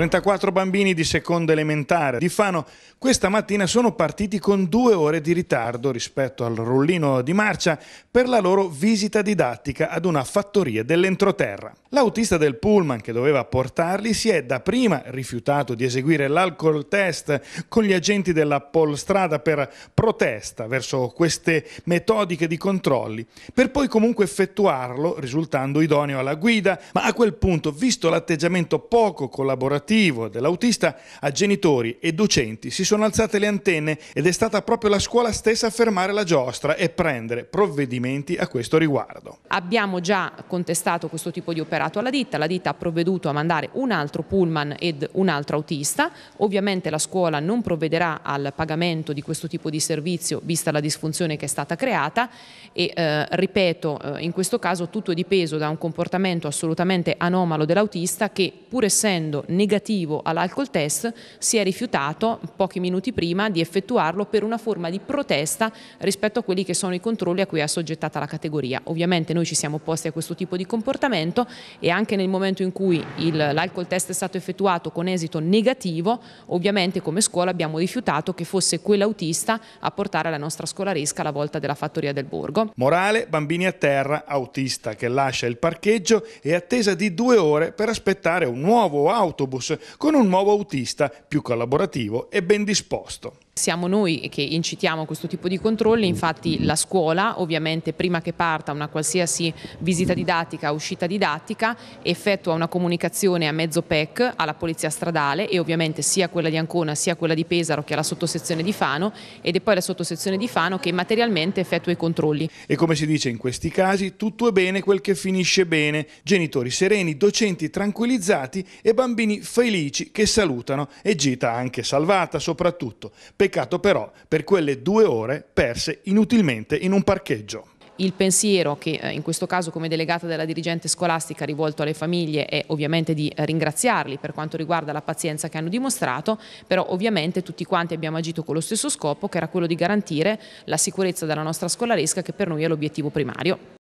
34 bambini di seconda elementare di Fano questa mattina sono partiti con due ore di ritardo rispetto al rullino di marcia per la loro visita didattica ad una fattoria dell'entroterra. L'autista del pullman che doveva portarli si è dapprima rifiutato di eseguire l'alcol test con gli agenti della Polstrada per protesta verso queste metodiche di controlli, per poi comunque effettuarlo risultando idoneo alla guida, ma a quel punto, visto l'atteggiamento poco collaborativo formativo dell'autista a genitori e docenti si sono alzate le antenne ed è stata proprio la scuola stessa a fermare la giostra e prendere provvedimenti a questo riguardo. Abbiamo già contestato questo tipo di operato alla ditta, la ditta ha provveduto a mandare un altro pullman ed un altro autista, ovviamente la scuola non provvederà al pagamento di questo tipo di servizio vista la disfunzione che è stata creata e eh, ripeto eh, in questo caso tutto è dipeso da un comportamento assolutamente anomalo dell'autista che pur essendo negativo negativo all'alcol test si è rifiutato pochi minuti prima di effettuarlo per una forma di protesta rispetto a quelli che sono i controlli a cui è assoggettata la categoria. Ovviamente noi ci siamo opposti a questo tipo di comportamento e anche nel momento in cui l'alcol test è stato effettuato con esito negativo, ovviamente come scuola abbiamo rifiutato che fosse quell'autista a portare la nostra scolaresca alla volta della fattoria del Borgo. Morale, bambini a terra, autista che lascia il parcheggio e attesa di due ore per aspettare un nuovo autobus con un nuovo autista più collaborativo e ben disposto. Siamo noi che incitiamo questo tipo di controlli, infatti la scuola ovviamente prima che parta una qualsiasi visita didattica uscita didattica effettua una comunicazione a mezzo PEC alla Polizia Stradale e ovviamente sia quella di Ancona sia quella di Pesaro che alla sottosezione di Fano ed è poi la sottosezione di Fano che materialmente effettua i controlli. E come si dice in questi casi, tutto è bene quel che finisce bene, genitori sereni, docenti tranquillizzati e bambini felici che salutano e gita anche salvata soprattutto. Per Peccato però per quelle due ore perse inutilmente in un parcheggio. Il pensiero che eh, in questo caso come delegata della dirigente scolastica rivolto alle famiglie è ovviamente di eh, ringraziarli per quanto riguarda la pazienza che hanno dimostrato, però ovviamente tutti quanti abbiamo agito con lo stesso scopo che era quello di garantire la sicurezza della nostra scolaresca che per noi è l'obiettivo primario.